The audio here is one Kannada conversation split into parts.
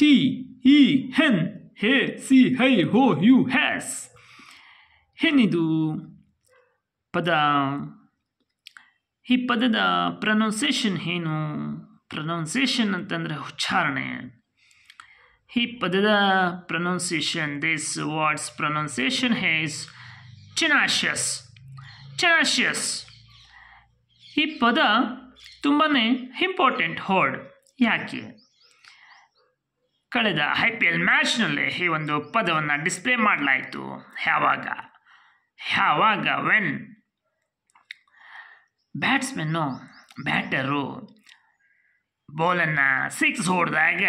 T E N He C H Ho U Has ಹೆನ್ನಿದು ಪದ ಈ ಪದದ ಪ್ರೊನೌನ್ಸೇಷನ್ ಏನು ಪ್ರೊನೌನ್ಸೇಷನ್ ಅಂತಂದರೆ ಉಚ್ಚಾರಣೆ ಈ ಪದದ pronunciation this word's pronunciation has ಚಿನಾಶಿಯಸ್ ಚಿನಾಶಿಯಸ್ ಈ ಪದ ತುಂಬಾ ಇಂಪಾರ್ಟೆಂಟ್ ವರ್ಡ್ ಯಾಕೆ ಕಳೆದ ಐ ಪಿ ಎಲ್ ಮ್ಯಾಚ್ನಲ್ಲಿ ಈ ಒಂದು ಪದವನ್ನು ಡಿಸ್ಪ್ಲೇ ಮಾಡಲಾಯಿತು ಯಾವಾಗ ಯಾವಾಗ ವೆನ್ ಬ್ಯಾಟ್ಸ್ಮನ್ನು ಬ್ಯಾಟರು ಬಾಲನ್ನು ಸಿಕ್ಸ್ ಹೊಡೆದಾಗ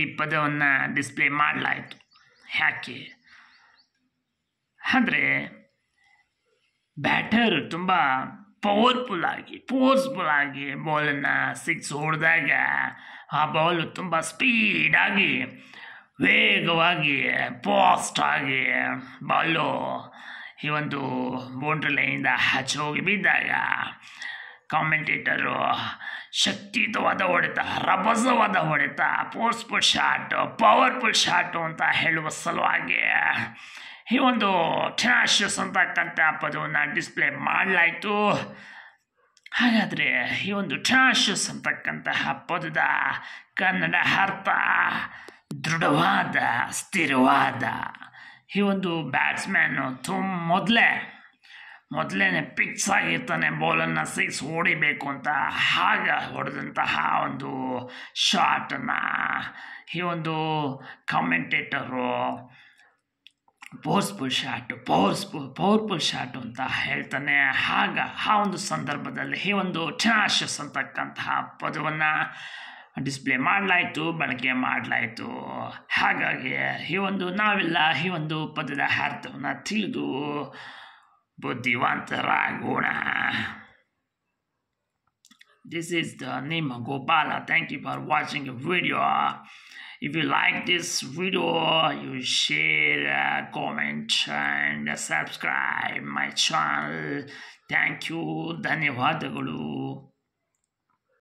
ಈ ಪದವನ್ನು ಡಿಸ್ಪ್ಲೇ ಮಾಡಲಾಯಿತು ಯಾಕೆ ಆದರೆ ಬ್ಯಾಟರ್ ತುಂಬ ಪವರ್ಫುಲ್ ಆಗಿ ಫೋರ್ಸ್ಫುಲ್ ಆಗಿ ಬಾಲನ್ನು ಸಿಕ್ಸ್ ಹೊಡೆದಾಗ ಆ ಬಾಲು ತುಂಬ ಸ್ಪೀಡಾಗಿ ವೇಗವಾಗಿ ಆಗಿ ಬಾಲು ಈ ಒಂದು ಬೌಂಡ್ರಿ ಲೈನಿಂದ ಹಚ್ಚಿ ಹೋಗಿ ಬಿದ್ದಾಗ ಕಾಮೆಂಟೇಟರು ಶಕ್ತಿಯುತವಾದ ಹೊಡೆತ ರಭಸವಾದ ಹೊಡೆತ ಫೋರ್ಸ್ಫುಲ್ ಶಾಟ್ ಪವರ್ಫುಲ್ ಶಾಟು ಅಂತ ಹೇಳುವ ಸಲುವಾಗಿ ಈ ಒಂದು ಟ್ರಾಶಸ್ ಅಂತಕ್ಕಂಥ ಪದವನ್ನು ಡಿಸ್ಪ್ಲೇ ಮಾಡಲಾಯಿತು ಹಾಗಾದರೆ ಈ ಒಂದು ಟ್ರಾಶ್ ಅಂತಕ್ಕಂತಹ ಪದದ ಕನ್ನಡ ಅರ್ಥ ದೃಢವಾದ ಸ್ಥಿರವಾದ ಈ ಒಂದು ಬ್ಯಾಟ್ಸ್ಮ್ಯಾನು ತುಂಬ ಮೊದಲೇ ಮೊದಲೇ ಪಿಕ್ಸ್ ಆಗಿರ್ತಾನೆ ಬಾಲನ್ನು ಸಿಕ್ಸ್ ಹೊಡಿಬೇಕು ಅಂತ ಆಗ ಹೊಡೆದಂತಹ ಒಂದು ಶಾರ್ಟನ್ನ ಈ ಒಂದು commentator powerful shot powerful powerful shot ಅಂತ ಹೇಳ್ತಾನೆ ಆಗ ಆ ಒಂದು ಸಂದರ್ಭದಲ್ಲಿ ಈ ಒಂದು ಚಾಶಸ್ ಅಂತಕ್ಕಂತಹ ಪದವನ್ನು ಡಿಸ್ಪ್ಲೇ ಮಾಡಲಾಯಿತು ಬಳಕೆ ಮಾಡಲಾಯಿತು ಹಾಗಾಗಿ ಈ ಒಂದು ನಾವೆಲ್ಲ ಈ ಒಂದು ಪದದ ಅರ್ಥವನ್ನು ತಿಳಿದು ಬುದ್ಧಿವಂತರಾಗೋಣ this is the name Gopala thank you for watching watching the you like this video you share comment, and subscribe my channel. Thank you. ಧನ್ಯವಾದಗಳು